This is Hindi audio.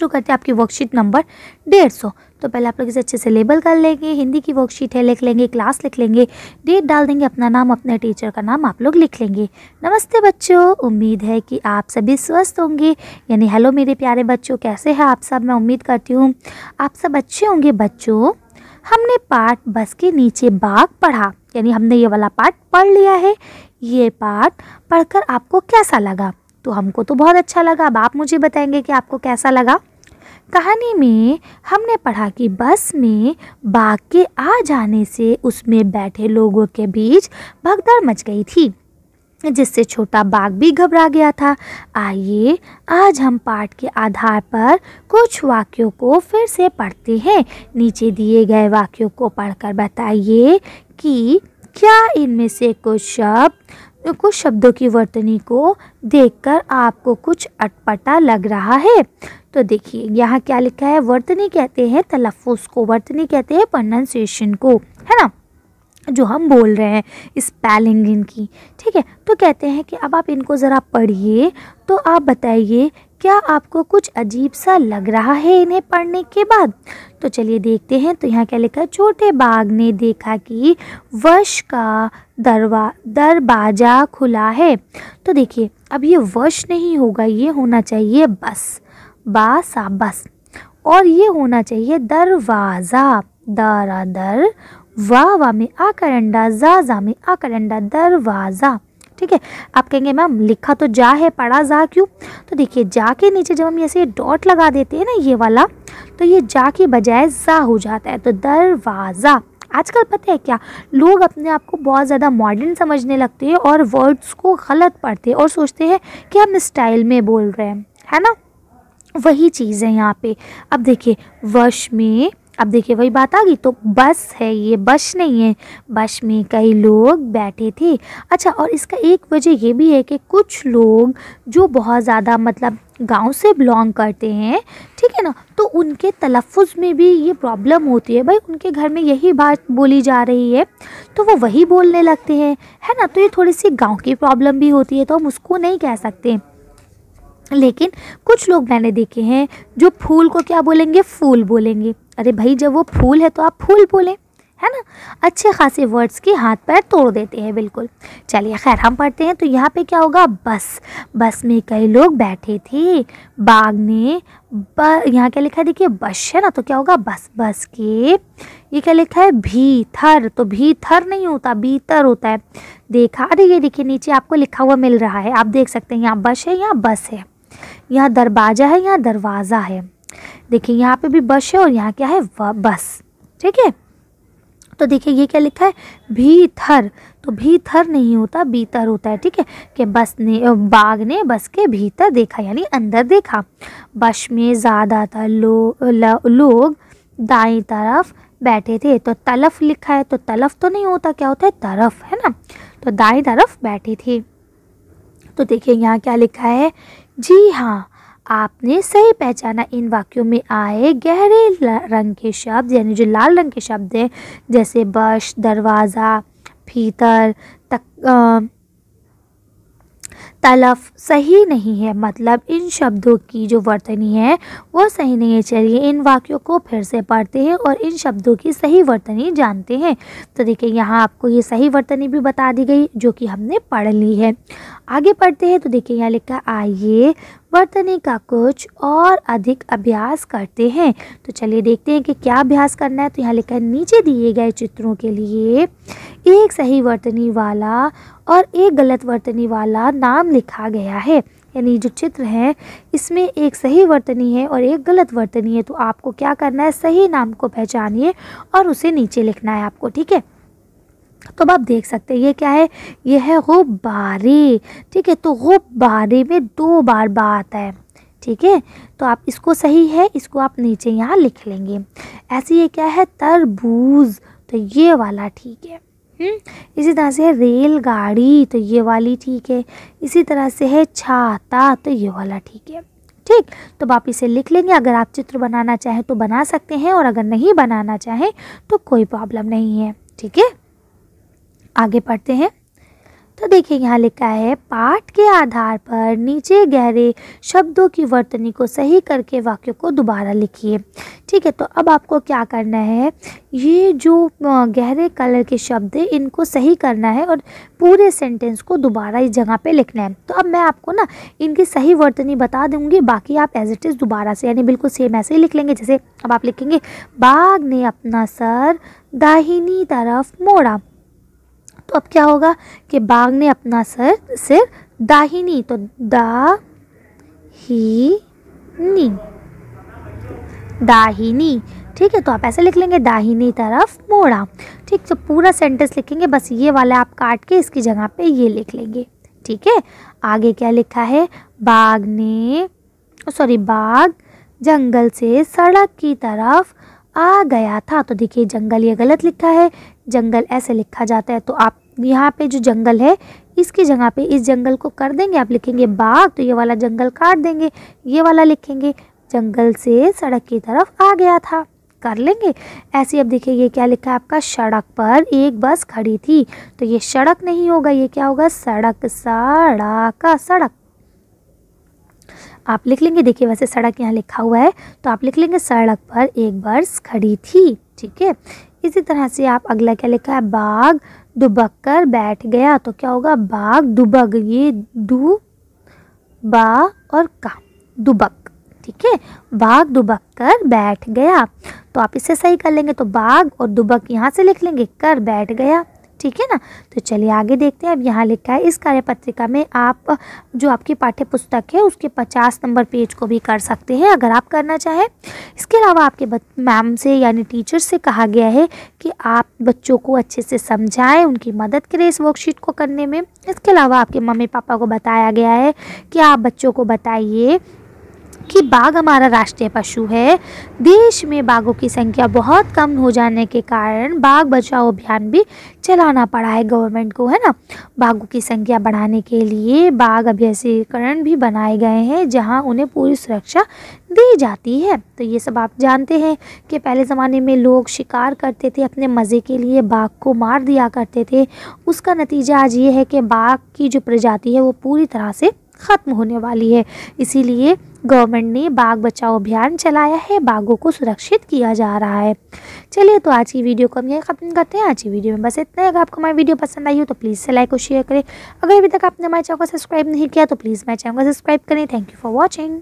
शुरू करते हैं आपकी वर्कशीट नंबर डेढ़ सौ तो पहले आप लोग इसे अच्छे से लेबल कर लेंगे हिंदी की वर्कशीट है लिख लेंगे क्लास लिख लेंगे डेट डाल देंगे अपना नाम अपने टीचर का नाम आप लोग लिख लेंगे नमस्ते बच्चों उम्मीद है कि आप सभी स्वस्थ होंगे यानी हेलो मेरे प्यारे बच्चों कैसे हैं आप सब मैं उम्मीद करती हूँ आप सब अच्छे होंगे बच्चों हमने पार्ट बस के नीचे बाघ पढ़ा यानी हमने ये वाला पार्ट पढ़ लिया है ये पार्ट पढ़कर आपको कैसा लगा तो हमको तो बहुत अच्छा लगा अब आप मुझे बताएंगे कि आपको कैसा लगा कहानी में हमने पढ़ा कि बस में बाघ के आ जाने से उसमें बैठे लोगों के बीच भगदड़ मच गई थी जिससे छोटा बाघ भी घबरा गया था आइए आज हम पाठ के आधार पर कुछ वाक्यों को फिर से पढ़ते हैं नीचे दिए गए वाक्यों को पढ़कर बताइए कि क्या इनमें से कुछ शब्द कुछ शब्दों की वर्तनी को देखकर आपको कुछ अटपटा लग रहा है तो देखिए यहाँ क्या लिखा है वर्तनी कहते हैं तलफ़ को वर्तनी कहते हैं प्रोनाउंसिएशन को है ना जो हम बोल रहे हैं स्पेलिंग इनकी ठीक है तो कहते हैं कि अब आप इनको ज़रा पढ़िए तो आप बताइए क्या आपको कुछ अजीब सा लग रहा है इन्हें पढ़ने के बाद तो चलिए देखते हैं तो यहाँ क्या लिखा छोटे बाघ ने देखा कि वश का दरवा दरवाजा खुला है तो देखिए अब ये वश नहीं होगा ये होना चाहिए बस बासा बस और ये होना चाहिए दरवाज़ा दरा दर वाह वाह में आकर अंडा जा जा में आकर अंडा दरवाज़ा ठीक है आप कहेंगे मैम लिखा तो जा है पढ़ा जा क्यों तो देखिए जा के नीचे जब हम ऐसे डॉट लगा देते हैं ना ये वाला तो ये जा के बजाय जा हो जाता है तो दरवाज़ा आजकल पता है क्या लोग अपने आप को बहुत ज़्यादा मॉडर्न समझने लगते हैं और वर्ड्स को गलत पढ़ते हैं और सोचते हैं कि हम स्टाइल में बोल रहे हैं है ना वही चीज़ है यहाँ पे अब देखिए वश में अब देखिए वही बात आ गई तो बस है ये बस नहीं है बस में कई लोग बैठे थे अच्छा और इसका एक वजह ये भी है कि कुछ लोग जो बहुत ज़्यादा मतलब गांव से बिलोंग करते हैं ठीक है ना तो उनके तलफ़ में भी ये प्रॉब्लम होती है भाई उनके घर में यही बात बोली जा रही है तो वो वही बोलने लगते हैं है ना तो ये थोड़ी सी गाँव की प्रॉब्लम भी होती है तो हम उसको नहीं कह सकते लेकिन कुछ लोग मैंने देखे हैं जो फूल को क्या बोलेंगे फूल बोलेंगे अरे भाई जब वो फूल है तो आप फूल बोलें है ना अच्छे खासे वर्ड्स के हाथ पैर तोड़ देते हैं बिल्कुल चलिए खैर हम पढ़ते हैं तो यहाँ पे क्या होगा बस बस में कई लोग बैठे थे बाग ने ब यहाँ क्या लिखा है देखिए बस है ना तो क्या होगा बस बस के ये क्या लिखा है भीतर तो भीतर नहीं होता भीतर होता है देखा अरे ये देखिए नीचे आपको लिखा हुआ मिल रहा है आप देख सकते हैं यहाँ बस है यहाँ बस है यहाँ दरवाजा है यहाँ दरवाज़ा है देखिए यहाँ पे भी बस है और यहाँ क्या है बस ठीक है तो देखिए ये क्या लिखा है भीतर तो भीतर नहीं होता भीतर होता है ठीक है कि बस ने बाघ ने बस के भीतर देखा यानी अंदर देखा बस में ज़्यादातर लो, लो, लोग दाएं तरफ बैठे थे तो तलफ लिखा है तो तलफ तो नहीं होता क्या होता है तरफ है ना तो दाएं तरफ बैठे थे तो देखिए यहाँ क्या लिखा है जी हाँ आपने सही पहचाना इन वाक्यों में आए गहरे रंग के शब्द यानी जो लाल रंग के शब्द हैं जैसे बश दरवाज़ा फीतर तक तलफ़ सही नहीं है मतलब इन शब्दों की जो वर्तनी है वो सही नहीं है चलिए इन वाक्यों को फिर से पढ़ते हैं और इन शब्दों की सही वर्तनी जानते हैं तो देखिए यहाँ आपको ये सही वर्तनी भी बता दी गई जो कि हमने पढ़ ली है आगे पढ़ते हैं तो देखिए यहाँ लिखा आइए वर्तनी का कुछ और अधिक अभ्यास करते हैं तो चलिए देखते हैं कि क्या अभ्यास करना है तो यहाँ लिखा है नीचे दिए गए चित्रों के लिए एक सही वर्तनी वाला और एक गलत वर्तनी वाला नाम लिखा गया है यानी जो चित्र है इसमें एक सही वर्तनी है और एक गलत वर्तनी है तो आपको क्या करना है सही नाम को पहचानिए और उसे नीचे लिखना है आपको ठीक है तो अब आप देख सकते हैं ये क्या है ये है गुब्बारे ठीक है तो गुब्बारे में दो बार बात है ठीक है तो आप इसको सही है इसको आप नीचे यहाँ लिख लेंगे ऐसे ये क्या है तरबूज तो ये वाला ठीक है हम्म, इसी तरह से है रेलगाड़ी तो ये वाली ठीक है इसी तरह से है छाता तो ये वाला ठीक है ठीक तो आप इसे लिख लेंगे अगर आप चित्र बनाना चाहें तो बना सकते हैं और अगर नहीं बनाना चाहें तो कोई प्रॉब्लम नहीं है ठीक है आगे पढ़ते हैं तो देखिए यहाँ लिखा है पाठ के आधार पर नीचे गहरे शब्दों की वर्तनी को सही करके वाक्यों को दोबारा लिखिए ठीक है तो अब आपको क्या करना है ये जो गहरे कलर के शब्द हैं इनको सही करना है और पूरे सेंटेंस को दोबारा इस जगह पे लिखना है तो अब मैं आपको ना इनकी सही वर्तनी बता दूंगी बाकी आप एज इट इज़ दोबारा से यानी बिल्कुल सेम ऐसे ही लिख लेंगे जैसे अब आप लिखेंगे बाघ ने अपना सर दाहिनी तरफ मोड़ा तो अब क्या होगा कि बाघ ने अपना सर सिर दाहिनी तो दा ही नी दाहिनी ठीक है तो आप ऐसे लिख लेंगे दाहिनी तरफ मोड़ा ठीक तो पूरा सेंटेंस लिखेंगे बस ये वाला आप काट के इसकी जगह पे ये लिख लेंगे ठीक है आगे क्या लिखा है बाघ ने सॉरी बाघ जंगल से सड़क की तरफ आ गया था तो देखिए जंगल ये गलत लिखा है जंगल ऐसे लिखा जाता है तो आप यहाँ पे जो जंगल है इसकी जगह पे इस जंगल को कर देंगे आप लिखेंगे बाघ तो ये वाला जंगल काट देंगे ये वाला लिखेंगे जंगल से सड़क की तरफ आ गया था कर लेंगे ऐसे अब देखिए ये क्या लिखा है आपका सड़क पर एक बस खड़ी थी तो ये सड़क नहीं होगा ये क्या होगा सड़क सड़क सड़क आप लिख लेंगे देखिए वैसे सड़क यहाँ लिखा हुआ है तो आप लिख लेंगे सड़क पर एक बस खड़ी थी ठीक है इसी तरह से आप अगला क्या लिखा है बाघ दुबक कर बैठ गया तो क्या होगा बाघ दुबक ये दू बा और का दुबक ठीक है बाघ दुबक कर बैठ गया तो आप इसे सही कर लेंगे तो बाघ और दुबक यहाँ से लिख लेंगे कर बैठ गया ठीक है ना तो चलिए आगे देखते हैं अब यहाँ लिखा है इस कार्यपत्रिका में आप जो आपकी पाठ्य पुस्तक है उसके पचास नंबर पेज को भी कर सकते हैं अगर आप करना चाहें इसके अलावा आपके मैम से यानी टीचर से कहा गया है कि आप बच्चों को अच्छे से समझाएं उनकी मदद करें इस वर्कशीट को करने में इसके अलावा आपके मम्मी पापा को बताया गया है कि आप बच्चों को बताइए कि बाघ हमारा राष्ट्रीय पशु है देश में बाघों की संख्या बहुत कम हो जाने के कारण बाघ बचाओ अभियान भी चलाना पड़ा है गवर्नमेंट को है ना बाघों की संख्या बढ़ाने के लिए बाघ अभ्यसीकरण भी बनाए गए हैं जहां उन्हें पूरी सुरक्षा दी जाती है तो ये सब आप जानते हैं कि पहले ज़माने में लोग शिकार करते थे अपने मज़े के लिए बाघ को मार दिया करते थे उसका नतीजा आज ये है कि बाघ की जो प्रजाति है वो पूरी तरह से ख़त्म होने वाली है इसीलिए गवर्नमेंट ने बाघ बचाओ अभियान चलाया है बाघों को सुरक्षित किया जा रहा है चलिए तो आज की वीडियो को हम यही ख़त्म करते हैं आज की वीडियो में बस इतना है अगर आपको हमारी वीडियो पसंद आई हो तो प्लीज़ से लाइक और शेयर करें अगर अभी तक आपने हमारे चैनल को सब्सक्राइब नहीं किया तो प्लीज़ मेरे चैनल को सब्सक्राइब करें थैंक यू फॉर वॉचिंग